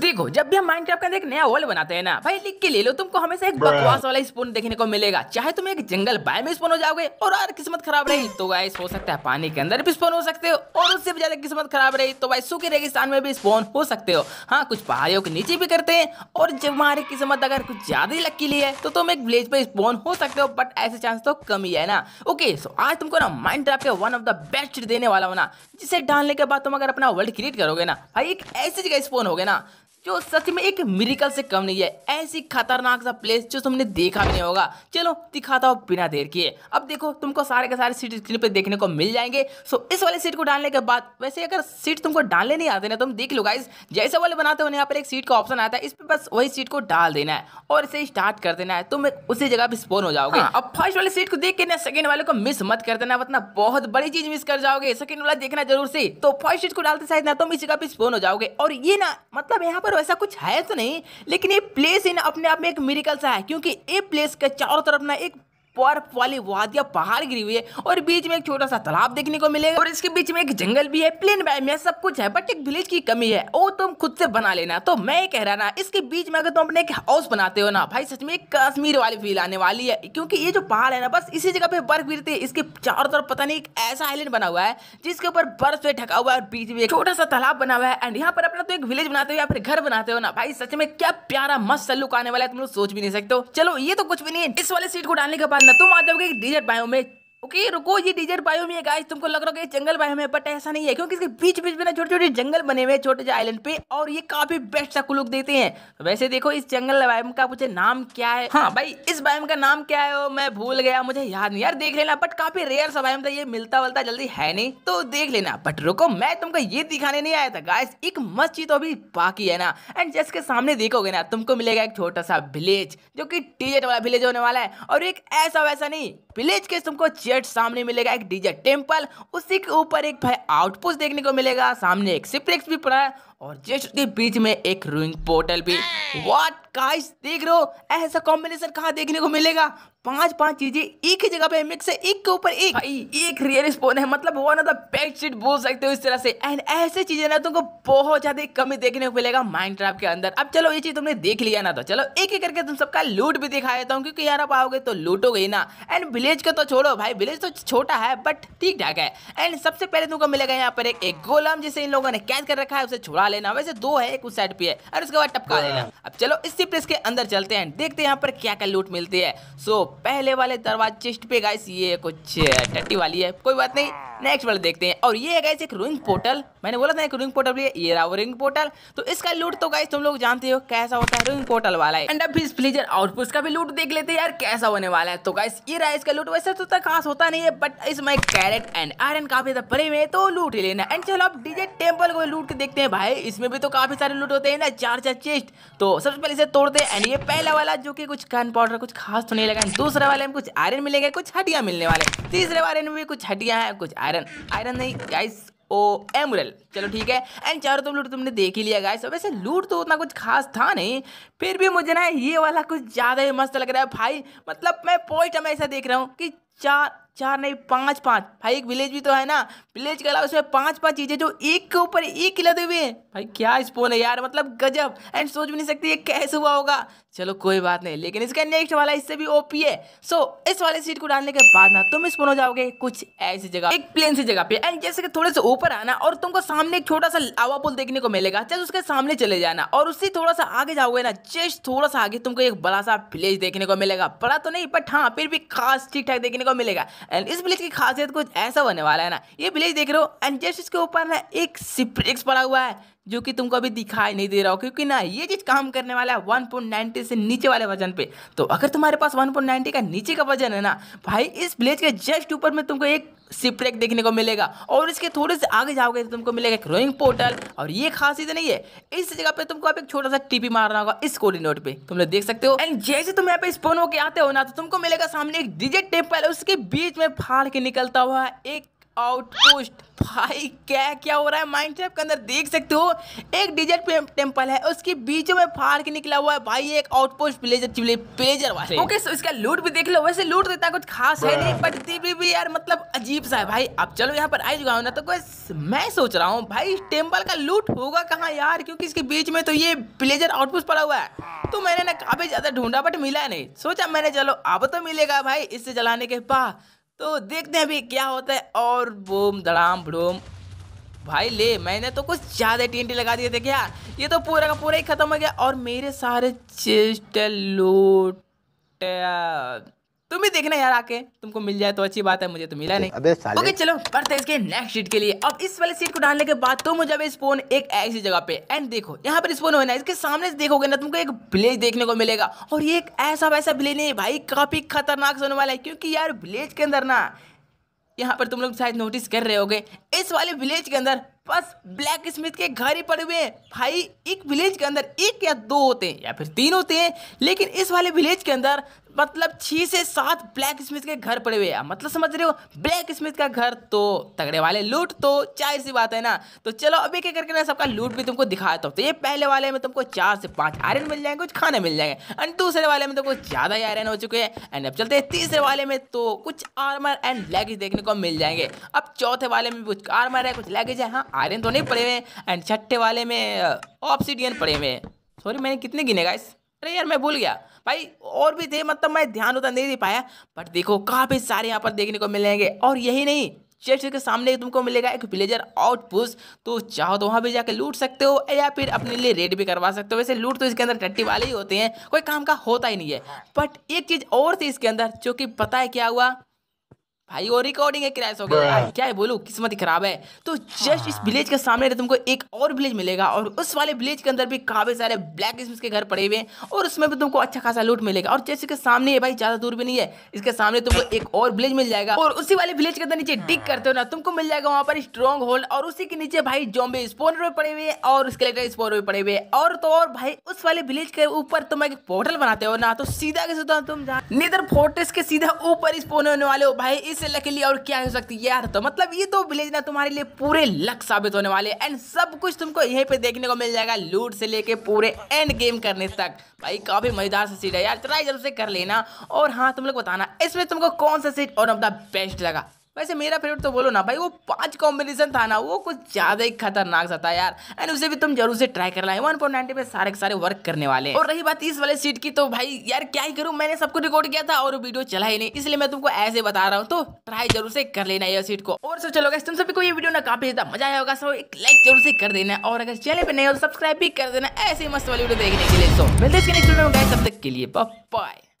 देखो जब भी हम माइनक्राफ्ट के का एक नया वर्ल्ड बनाते हैं ना भाई लिख के ले लो तुमको हमेशा एक बकवास वाला स्पून देखने को मिलेगा चाहे तुम एक जंगल बाय में स्पून हो जाओगे और अगर किस्मत खराब रही तो गाइस हो सकता है पानी के अंदर भी स्पून हो सकते हो और उससे भी ज्यादा किस्मत खराब रही तो भाई सूखे रेगिस्तान में भी स्पून हो सकते हो हाँ कुछ पहाड़ियों के नीचे भी करते हैं और जब हमारी किस्मत अगर कुछ ज्यादा ही लक्की ली है तो तुम एक विलेज पे स्पून हो सकते हो बट ऐसे चांस तो कम ही है ना ओके सो आज तुमको ना माइंड के वन ऑफ द बेस्ट देने वाला होना जिसे डालने के बाद तुम अगर अपना वर्ल्ड क्रिएट करोगे ना भाई एक ऐसी जगह स्पोन हो ना जो सच में एक मिरिकल से कम नहीं है ऐसी खतरनाक सा प्लेस जो तुमने देखा भी नहीं होगा चलो दिखाता हूँ बिना देर किए अब देखो तुमको सारे के सारे सीट स्क्रीन पर देखने को मिल जाएंगे सो इस वाले सीट को डालने के बाद वैसे अगर सीट तुमको डालने नहीं आते ना तो तुम देख लो गाइज जैसे वाले बनाते हो यहाँ पर एक सीट का ऑप्शन आता है इस पर बस वही सीट को डाल देना है और इसे स्टार्ट कर देना है तुम उसी जगह पर स्पोन हो जाओगे हाँ। अब फर्स्ट वाली सीट को देख के ना सेकेंड वाले को मिस मत कर देना वरना बहुत बड़ी चीज मिस कर जाओगे सेकेंड वाला देखना जरूर से तो फर्स्ट सीट को डालते शायद ना तुम इस जगह पर स्पोन हो जाओगे और ये ना मतलब यहाँ पर और वैसा कुछ है तो नहीं लेकिन ये प्लेस इन अपने आप में एक मेरिकल सा है क्योंकि ये प्लेस के चारों तरफ ना एक बर्फ वाली वादिया पहाड़ गिरी हुई है और बीच में एक छोटा सा तालाब देखने को मिलेगा और इसके बीच में एक जंगल भी है प्लेन वैम है सब कुछ है बट एक विलेज की कमी है वो तुम खुद से बना लेना तो मैं कह रहा ना इसके बीच में अगर तुम अपने एक हाउस बनाते हो ना भाई सच में एक कश्मीर वाली फील आने वाली है क्योंकि ये जो पहाड़ है ना बस इसी जगह पे बर्फ गिरती है इसके चारों तरफ पता नहीं एक ऐसा आइलैंड बना हुआ है जिसके ऊपर बर्फ से ढका हुआ है और बीच में एक छोटा सा तालाब बना हुआ है एंड यहाँ पर अपना तो एक विलेज बनाते हो या फिर घर बनाते हो ना भाई सच में क्या प्यारा मस्त लुक आने वाला है तुम लोग सोच भी नहीं सकते हो चलो ये तो कुछ भी नहीं है इस वाले सीट को डालने के बाद नतुम यादव के डीजर बायो में ओके okay, रुको ये डीजर बायो में गाइस तुमको लग रहा है जंगल बायो में बट ऐसा नहीं है क्योंकि इसके बीच बीच में ना छोटे छोटे जंगल बने हुए हैं छोटे आइलैंड पे और ये काफी बेस्ट सा कुलुक देते हैं तो वैसे देखो इस जंगल बायोम का मुझे नाम क्या है हाँ भाई इस बायोम का नाम क्या है वो मैं भूल गया मुझे याद नहीं यार देख लेना बट काफी रेयर सा बायोम था ये मिलता वलता जल्दी है नहीं तो देख लेना बट रुको मैं तुमको ये दिखाने नहीं आया था गाइस एक मस्जिद तो अभी बाकी है ना एंड जस्ट के सामने देखोगे ना तुमको मिलेगा एक छोटा सा विलेज जो की टीजेट वाला विलेज होने वाला है और एक ऐसा वैसा नहीं विलेज के तुमको डिजिट सामने मिलेगा एक डिजिट टेम्पल उसी के ऊपर एक भाई आउटपुस्ट देखने को मिलेगा सामने एक सिप्रेक्स भी पड़ा है और जस्ट उसके बीच में एक रोइंग पोर्टल भी वाट काइस देख रहे हो ऐसा कॉम्बिनेशन कहाँ देखने को मिलेगा पांच पांच चीजें एक ही जगह पे मिक्स है एक के ऊपर एक भाई एक रियल स्पोन है मतलब वो ना द बेस्ट चीट बोल सकते हो इस तरह से एंड ऐसे चीजें ना तुमको बहुत ज्यादा कमी देखने को मिलेगा माइंड ट्रैप के अंदर अब चलो ये चीज तुमने देख लिया ना तो चलो एक एक करके तुम सबका लूट भी दिखा देता हूँ क्योंकि यार आप आओगे तो लूटोगे ना एंड विलेज का तो छोड़ो भाई विलेज तो छोटा है बट ठीक ठाक है एंड सबसे पहले तुमको मिलेगा यहाँ पर एक गोलम जिसे इन लोगों ने कैद कर रखा है उसे छुड़ा लेना वैसे दो है एक उस साइड पे है और उसके बाद टपका लेना हाँ। अब चलो इसी प्रेस के अंदर चलते हैं देखते हैं यहाँ पर क्या क्या लूट मिलती है सो पहले वाले दरवाजे चेस्ट पे गाइस ये कुछ टट्टी वाली है कोई बात नहीं नेक्स्ट वाले देखते हैं और ये है गाइस एक रिंग पोर्टल मैंने बोला था एक रिंग पोर्टल भी है ये रहा वो रिंग पोर्टल तो इसका लूट तो गाइस तुम लोग जानते हो कैसा होता है रिंग पोर्टल वाला है एंड अब इस फ्लीजर आउटपुट का भी लूट देख लेते हैं यार कैसा होने वाला है तो गाइस ये रहा इसका लूट वैसे तो खास होता नहीं है बट इसमें कैरेट एंड आयरन काफी बड़े में तो लूट ही लेना एंड चलो अब डीजे टेम्पल को लूट के देखते हैं भाई इसमें भी तो काफ़ी सारे लूट होते हैं ना चार चार चेस्ट तो सबसे पहले इसे तोड़ते हैं एंड ये पहला वाला जो कि कुछ कन पाउडर कुछ खास तो नहीं लगा दूसरा वाले में कुछ आयरन मिलेंगे कुछ हड्डियां मिलने वाले तीसरे वाले में भी कुछ हड्डियां हैं कुछ आयरन आयरन नहीं गाइस ओ एमरल चलो ठीक है एंड चारों तुम लूट तुमने देख ही लिया गाइस वैसे लूट तो उतना कुछ खास था नहीं फिर भी मुझे ना ये वाला कुछ ज़्यादा ही मस्त लग रहा है भाई मतलब मैं पॉइंट हमेशा देख रहा हूँ कि चार चार नहीं पांच पांच भाई एक विलेज भी तो है ना विलेज के अलावा उसमें पांच पांच चीज़ें जो एक के ऊपर एक ही लदे हुए हैं भाई क्या स्पोन है यार मतलब गजब एंड सोच भी नहीं सकती ये कैसे हुआ होगा चलो कोई बात नहीं लेकिन इसका नेक्स्ट वाला इससे भी ओपी है सो so, इस वाले सीट को डालने के बाद ना तुम स्पोन हो जाओगे कुछ ऐसी जगह एक प्लेन सी जगह पे एंड जैसे कि थोड़े से ऊपर आना और तुमको सामने एक छोटा सा लावा पुल देखने को मिलेगा चल उसके सामने चले जाना और उससे थोड़ा सा आगे जाओगे ना जस्ट थोड़ा सा आगे तुमको एक बड़ा सा विलेज देखने को मिलेगा बड़ा तो नहीं बट हाँ फिर भी खास ठीक ठाक देखने देखने को मिलेगा एंड इस विलेज की खासियत कुछ ऐसा होने वाला है ना ये विलेज देख रहे हो एंड जस्ट इसके ऊपर ना एक सिप्रिक्स पड़ा हुआ है जो कि तुमको अभी दिखाई नहीं दे रहा हो क्योंकि ना ये चीज़ काम करने वाला है 1.90 से नीचे वाले वजन पे तो अगर तुम्हारे पास 1.90 का नीचे का वजन है ना भाई इस ब्लेज के जस्ट ऊपर में तुमको एक सिप्रेक देखने को मिलेगा और इसके थोड़े से आगे जाओगे तो तुमको मिलेगा एक रोइंग पोर्टल और ये खास चीज़ नहीं है इस जगह पे तुमको आप एक छोटा सा टीपी मारना होगा इस कोर्डिनेट पे तुम लोग देख सकते हो एंड जैसे तुम यहाँ पे स्पोन होके आते हो ना तो तुमको मिलेगा सामने एक डिजिट टेम्पल उसके बीच में फाड़ के निकलता हुआ एक आउटपुस्ट भाई क्या क्या हो रहा है माइनक्राफ्ट के अंदर देख सकते हो एक डिजिट टेम्पल है उसके बीचों में फार के निकला हुआ है भाई एक आउटपोस्ट विलेजर प्लेजर वाले ओके सो इसका लूट भी देख लो वैसे लूट देता तो कुछ खास है नहीं बट दी भी, भी यार मतलब अजीब सा है भाई अब चलो यहाँ पर आई चुका हूँ ना तो मैं सोच रहा हूँ भाई टेम्पल का लूट होगा कहाँ यार क्योंकि इसके बीच में तो ये प्लेजर आउटपोस्ट पड़ा हुआ है तो मैंने ना काफी ज्यादा ढूंढा बट मिला नहीं सोचा मैंने चलो अब तो मिलेगा भाई इससे जलाने के बाद तो देखते हैं अभी क्या होता है और बोम धड़ाम भड़ोम भाई ले मैंने तो कुछ ज़्यादा टी लगा दिए थे क्या ये तो पूरा का पूरा ही ख़त्म हो गया और मेरे सारे चेस्ट लूट तुम भी देखना यार आके तुमको मिल जाए तो अच्छी बात है मुझे तो मिला नहीं अबे साले ओके चलो बढ़ते इसके नेक्स्ट सीट के लिए अब इस वाले सीट को डालने के बाद तुम मुझे स्पोन एक ऐसी जगह पे एंड देखो यहाँ पर स्पोन होना इसके सामने से देखोगे ना तुमको एक ब्लेज देखने को मिलेगा और ये एक ऐसा वैसा ब्लेज नहीं भाई काफी खतरनाक सोने वाला है क्योंकि यार ब्लेज के अंदर ना यहाँ पर तुम लोग शायद नोटिस कर रहे होगे इस वाले विलेज के अंदर बस ब्लैक स्मिथ के घर ही पड़े हुए हैं भाई एक विलेज के अंदर एक या दो होते हैं या फिर तीन होते हैं लेकिन इस वाले विलेज के अंदर मतलब छः से सात ब्लैक स्मिथ के घर पड़े हुए हैं मतलब समझ रहे हो ब्लैक स्मिथ का घर तो तगड़े वाले लूट तो जाहिर सी बात है ना तो चलो अभी क्या करके ना सबका लूट भी तुमको दिखाता हूँ तो ये पहले वाले में तुमको चार से पाँच आयरन मिल जाएंगे कुछ खाने मिल जाएंगे एंड दूसरे वाले में तुमको ज़्यादा ही आयरन हो चुके हैं एंड अब चलते हैं तीसरे वाले में तो कुछ आर्मर एंड लैगेज देखने को मिल जाएंगे अब चौथे वाले में कुछ आर्मर है कुछ लैगेज है हाँ आयरन तो नहीं पड़े हुए एंड छठे वाले में ऑप्सीडियन uh, पड़े हुए सॉरी मैंने कितने गिने गए अरे यार मैं भूल गया भाई और भी थे मतलब मैं ध्यान उतना नहीं दे पाया बट देखो काफ़ी सारे यहाँ पर देखने को मिलेंगे और यही नहीं चेस्ट के सामने तुमको मिलेगा एक विलेजर आउटपुस्ट तो चाहो तो वहाँ भी जाके लूट सकते हो या फिर अपने लिए रेड भी करवा सकते हो वैसे लूट तो इसके अंदर टट्टी वाले ही होते हैं कोई काम का होता ही नहीं है बट एक चीज़ और थी इसके अंदर जो कि पता है क्या हुआ भाई और रिकॉर्डिंग है क्रैश हो गया क्या है बोलू किस्मत खराब है तो जस्ट इस विलेज के सामने तुमको एक और विलेज मिलेगा और उस वाले विलेज के अंदर भी काफी सारे ब्लैक स्मिथ के घर पड़े हुए हैं और उसमें भी तुमको अच्छा खासा लूट मिलेगा और जैसे के सामने है भाई ज्यादा दूर भी नहीं है इसके सामने तुमको एक और विलेज मिल जाएगा और उसी वाले विलेज के अंदर नीचे डिग करते हो ना तुमको मिल जाएगा वहाँ पर स्ट्रॉन्ग होल्ड और उसी के नीचे भाई जॉम्बे स्पोनर भी पड़े हुए और स्केलेटर स्पोनर भी पड़े हुए और तो और भाई उस वाले विलेज के ऊपर तुम एक पोर्टल बनाते हो ना तो सीधा के सीधा तो तुम नीधर फोर्टेस के सीधा ऊपर स्पोन होने वाले हो भाई इससे लकीली और क्या हो सकती है यार तो मतलब ये तो विलेज ना तुम्हारे लिए पूरे लक साबित होने वाले एंड सब कुछ तुमको यहीं पे देखने को मिल जाएगा लूट से लेके पूरे एंड गेम करने तक भाई काफी मजेदार सा सीट है यार ट्राई जरूर से कर लेना और हाँ तुम लोग बताना इसमें तुमको कौन सा सीट और ऑफ द बेस्ट लगा वैसे मेरा फेवरेट तो बोलो ना भाई वो पांच कॉम्बिनेशन था ना वो कुछ ज़्यादा ही खतरनाक सा था यार एंड उसे भी तुम जरूर से ट्राई कर लाइन वन नाइनटी पे सारे के सारे वर्क करने वाले और रही बात इस वाले सीट की तो भाई यार क्या ही करूँ मैंने सबको रिकॉर्ड किया था और वीडियो चला ही नहीं इसलिए मैं तुमको ऐसे बता रहा हूँ तो ट्राई जरूर से कर लेना यह सीट को और सो चलो तुम सभी को ये वीडियो ना काफी ज्यादा मजा आएगा सो एक लाइक जरूर से कर देना और अगर चैनल पर नहीं हो तो सब्सक्राइब भी कर देना ऐसे मस्त वाली वीडियो देखने के लिए तो मिलते हैं तब तक के लिए बाय